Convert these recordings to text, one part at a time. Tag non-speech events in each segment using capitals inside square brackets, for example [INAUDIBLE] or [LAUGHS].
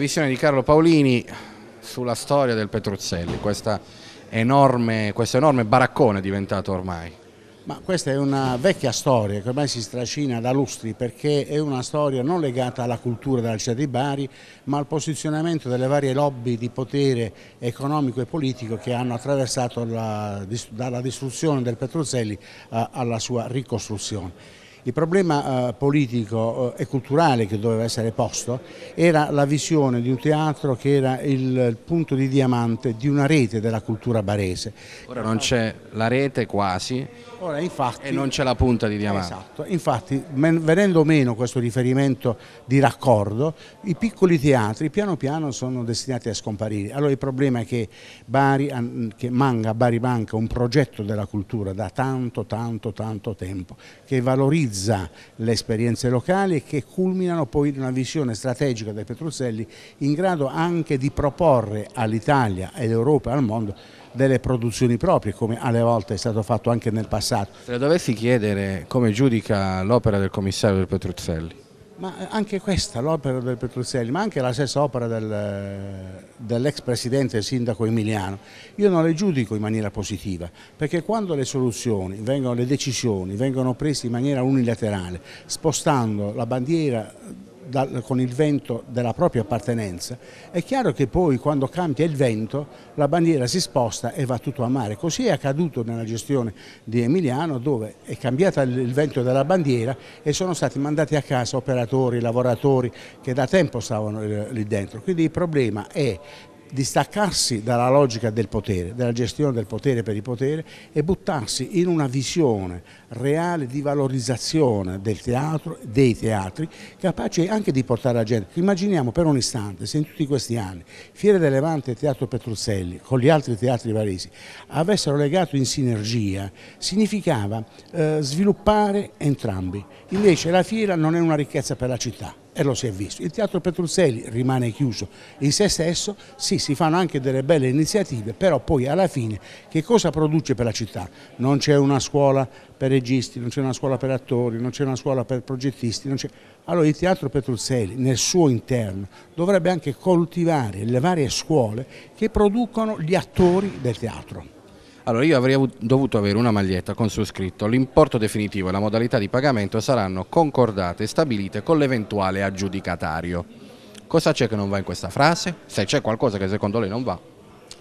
visione di Carlo Paolini sulla storia del Petruzzelli, enorme, questo enorme baraccone diventato ormai. Ma questa è una vecchia storia che ormai si stracina da lustri perché è una storia non legata alla cultura della città di Bari ma al posizionamento delle varie lobby di potere economico e politico che hanno attraversato la, dalla distruzione del Petruzzelli eh, alla sua ricostruzione. Il problema eh, politico eh, e culturale che doveva essere posto era la visione di un teatro che era il punto di diamante di una rete della cultura barese. Ora non c'è la rete quasi Ora, infatti, e non c'è la punta di diamante. Esatto, infatti venendo meno questo riferimento di raccordo, i piccoli teatri piano piano sono destinati a scomparire. Allora il problema è che, Bari, che manca, Bari manca un progetto della cultura da tanto tanto tanto tempo che valorizza valorizza le esperienze locali e che culminano poi in una visione strategica dei Petruzzelli in grado anche di proporre all'Italia, all'Europa e al mondo delle produzioni proprie come alle volte è stato fatto anche nel passato. Se dovessi chiedere come giudica l'opera del commissario del Petruzzelli? Ma eh, anche questa, l'opera del Petruzzelli, ma anche la stessa opera del, eh, dell'ex presidente e sindaco Emiliano, io non le giudico in maniera positiva, perché quando le soluzioni, vengono, le decisioni vengono prese in maniera unilaterale, spostando la bandiera dal, con il vento della propria appartenenza, è chiaro che poi quando cambia il vento la bandiera si sposta e va tutto a mare. Così è accaduto nella gestione di Emiliano dove è cambiato il vento della bandiera e sono stati mandati a casa operatori, lavoratori che da tempo stavano eh, lì dentro. Quindi il problema è distaccarsi dalla logica del potere, della gestione del potere per il potere e buttarsi in una visione reale di valorizzazione del teatro, dei teatri, capace anche di portare la gente. Immaginiamo per un istante se in tutti questi anni Fiere del Levante e Teatro Petruzzelli con gli altri teatri varesi avessero legato in sinergia, significava eh, sviluppare entrambi. Invece la fiera non è una ricchezza per la città, e lo si è visto. Il Teatro Petruzzelli rimane chiuso in se stesso, sì si fanno anche delle belle iniziative, però poi alla fine che cosa produce per la città? Non c'è una scuola per registi, non c'è una scuola per attori, non c'è una scuola per progettisti, allora il Teatro Petruzzelli nel suo interno dovrebbe anche coltivare le varie scuole che producono gli attori del teatro. Allora io avrei dovuto avere una maglietta con su scritto l'importo definitivo e la modalità di pagamento saranno concordate e stabilite con l'eventuale aggiudicatario. Cosa c'è che non va in questa frase? Se c'è qualcosa che secondo lei non va?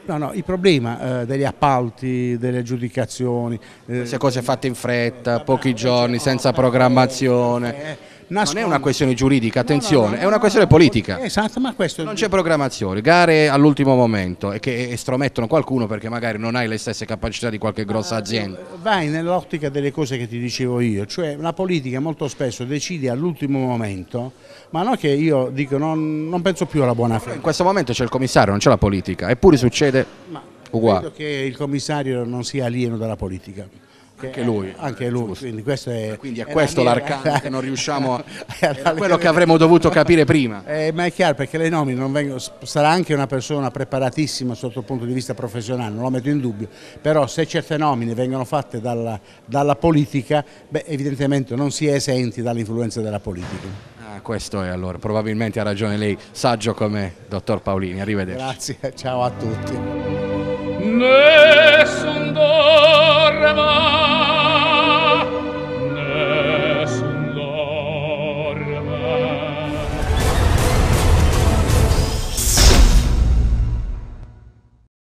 No, no, il problema eh, degli appalti, delle aggiudicazioni... Eh, cose fatte in fretta, eh, pochi eh, giorni, eh, senza programmazione Nascono... Non è una questione giuridica, attenzione, no, no, no, è una questione politica. Esatto, ma questo... Non c'è programmazione, gare all'ultimo momento e che estromettono qualcuno perché magari non hai le stesse capacità di qualche grossa ah, azienda. Eh, vai nell'ottica delle cose che ti dicevo io, cioè la politica molto spesso decide all'ultimo momento, ma non che io dico non, non penso più alla buona fede. In questo momento c'è il commissario, non c'è la politica, eppure succede... Ma... Uguale. Credo che il commissario non sia alieno dalla politica anche lui. Anche lui, quindi questo è, quindi è, questo l'arcano che non riusciamo [LAUGHS] a... quello che avremmo dovuto capire prima. Eh, ma è chiaro perché lei nomine non vengono, sarà anche una persona preparatissima sotto il punto di vista professionale, non lo metto in dubbio, però se certe nomine vengono fatte dalla, dalla politica, beh, evidentemente non si è esenti dall'influenza della politica. Ah, questo è allora, probabilmente ha ragione lei, saggio come dottor Paolini, arrivederci. Grazie, [LAUGHS] ciao a tutti. Nessun dorma